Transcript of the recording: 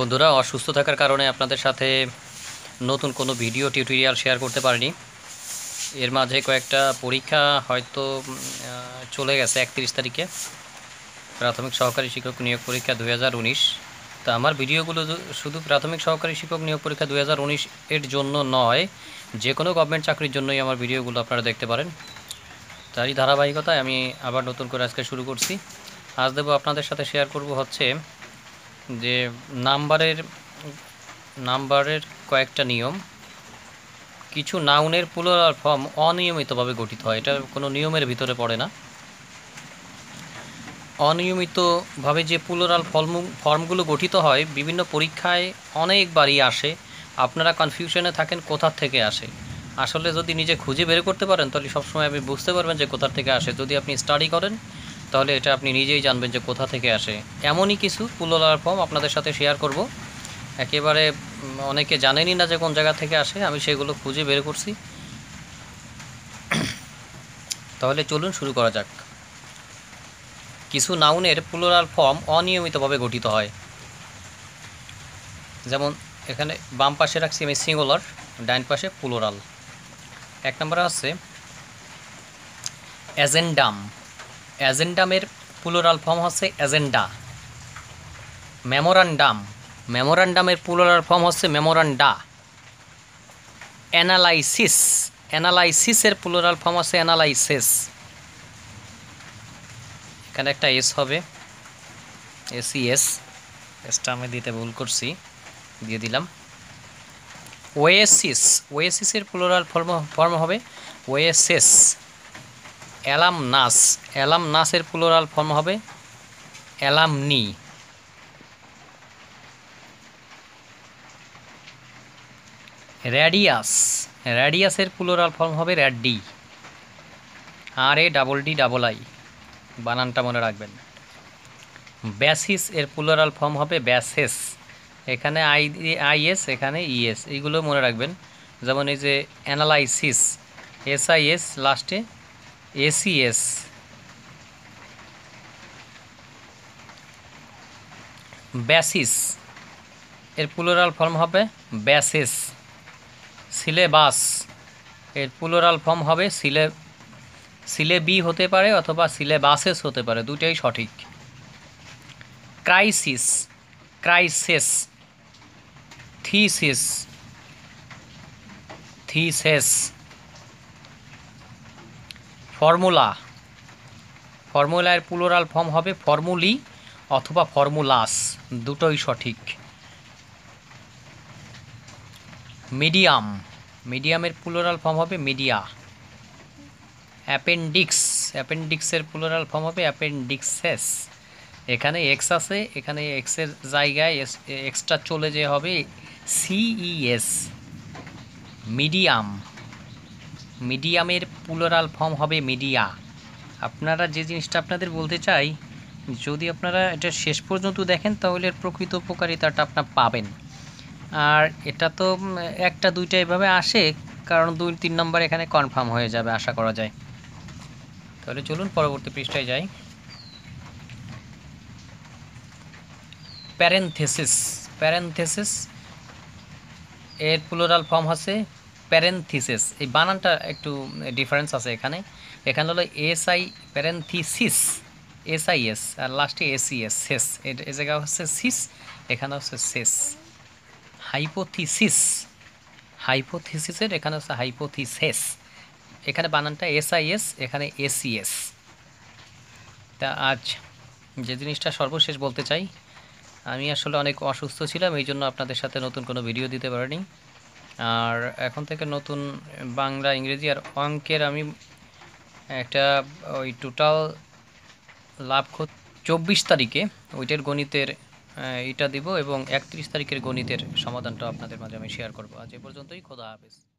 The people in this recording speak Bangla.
বন্ধুরা অসুস্থ থাকার কারণে আপনাদের সাথে নতুন কোনো ভিডিও টিউটোরিয়াল শেয়ার করতে পারিনি এর মাঝে কয়েকটা পরীক্ষা হয়তো চলে গেছে একত্রিশ তারিখে প্রাথমিক সহকারী শিক্ষক নিয়োগ পরীক্ষা দু তা আমার ভিডিওগুলো শুধু প্রাথমিক সহকারী শিক্ষক নিয়োগ পরীক্ষা দু এর জন্য নয় যে কোনো গভর্নমেন্ট চাকরির জন্যই আমার ভিডিওগুলো আপনারা দেখতে পারেন তারই ধারাবাহিকতায় আমি আবার নতুন করে আজকে শুরু করছি আজ দেবো আপনাদের সাথে শেয়ার করব হচ্ছে যে নাম্বারের নাম্বারের কয়েকটা নিয়ম কিছু নাউনের প্লুরাল ফর্ম অনিয়মিতভাবে গঠিত হয় এটা কোনো নিয়মের ভিতরে পড়ে না অনিয়মিতভাবে যে প্লুরাল ফর্ম ফর্মগুলো গঠিত হয় বিভিন্ন পরীক্ষায় অনেকবারই আসে আপনারা কনফিউশনে থাকেন কোথার থেকে আসে আসলে যদি নিজে খুঁজে বের করতে পারেন তাহলে সবসময় আপনি বুঝতে পারবেন যে কোথার থেকে আসে যদি আপনি স্টাডি করেন তাহলে এটা আপনি নিজেই জানবেন যে কোথা থেকে আসে এমনই কিছু পুলোলার ফর্ম আপনাদের সাথে শেয়ার করব একেবারে অনেকে জানেনই না যে কোন জায়গা থেকে আসে আমি সেগুলো খুঁজে বের করছি তাহলে চলুন শুরু করা যাক কিছু নাউনের পুলোলার ফর্ম অনিয়মিতভাবে গঠিত হয় যেমন এখানে বাম পাশে রাখছি আমি সিঙ্গুলার ডাইন পাশে পুলোরাল এক নম্বরে আছে অ্যাজেন্ডাম অ্যাজেন্ডামের প্লুরাল ফর্ম হচ্ছে অ্যাজেন্ডা মেমোরান্ডাম মেমোরান্ডামের প্লুরাল ফর্ম হচ্ছে মেমোরান্ডা অ্যানালাইসিস অ্যানালাইসিসের প্লুরাল ফর্ম হচ্ছে অ্যানালাইসিস এখানে একটা এস হবে এস এসটা e আমি দিতে ভুল করছি দিয়ে দিলাম ওয়েসিস ওয়েসিসের প্লোরাল ফর্ম ফর্ম হবে ওয়েসেস অ্যালাম নাস অ্যালাম নাসের প্লোরাল ফর্ম হবে অ্যালামনি র্যাডিয়াস র্যাডিয়াসের প্লোরাল ফর্ম হবে radii R A double D double I বানানটা মনে রাখবেন ব্যাসিস এর প্লোরাল ফর্ম হবে ব্যাসেস এখানে আই আইএস এখানে ইএস এইগুলো মনে রাখবেন যেমন এই যে অ্যানালাইসিস এস আই এস লাস্টে এসিএস ব্যাসিস এর প্লুরাল ফর্ম হবে ব্যাসিস সিলেবাস এর প্লুরাল ফর্ম হবে সিলে সিলেবি হতে পারে অথবা সিলেবাসেস হতে পারে দুটাই সঠিক crisis crisis thesis theses formula ফর্মুলার প্লুরাল ফর্ম হবে ফর্মুলি অথবা ফর্মুলাস দুটোই সঠিক মিডিয়াম মিডিয়ামের প্লুরাল ফর্ম হবে মিডিয়া অ্যাপেন্ডিক্স অ্যাপেন্ডিক্সের প্লুরাল ফর্ম হবে অ্যাপেন্ডিক্সেস এখানে এক্স আছে এখানে এক্সের জায়গায় এক্সট্রা চলে যে হবে সিইএস মিডিয়াম e মিডিয়ামের প্লুরাল ফর্ম হবে মিডিয়া আপনারা যে জিনিসটা আপনাদের বলতে চাই যদি আপনারা এটা শেষ পর্যন্ত দেখেন তাহলে এর প্রকৃত উপকারিতাটা আপনার পাবেন আর এটা তো একটা দুইটা এভাবে আসে কারণ দুই তিন নম্বর এখানে কনফার্ম হয়ে যাবে আশা করা যায় তাহলে চলুন পরবর্তী পৃষ্ঠায় যাই প্যারেন্থেসিস প্যারেন্থেসিস এর প্লোরাল ফর্ম আছে প্যারেনথিসিস এই বানানটা একটু ডিফারেন্স আছে এখানে এখানে হলো এসআই প্যারেনথিসিস এসআইএস আর লাস্টে এসিএস শেষ এ জায়গা হচ্ছে সিস এখানে হচ্ছে শেষ হাইপোথিসিস হাইপোথিসিসের এখানে হচ্ছে হাইপোথিসেস এখানে বানানটা এসআইএস এখানে এসিএস তা আজ যে জিনিসটা সর্বশেষ বলতে চাই আমি আসলে অনেক অসুস্থ ছিলাম এই জন্য আপনাদের সাথে নতুন কোনো ভিডিও দিতে পারিনি আর এখন থেকে নতুন বাংলা ইংরেজি আর অঙ্কের আমি একটা ওই টোটাল লাভ চব্বিশ তারিখে ওইটার গণিতের এটা দিব এবং একত্রিশ তারিখের গণিতের সমাধানটা আপনাদের মাঝে আমি শেয়ার করব আজ এ পর্যন্তই খোদা হাফেজ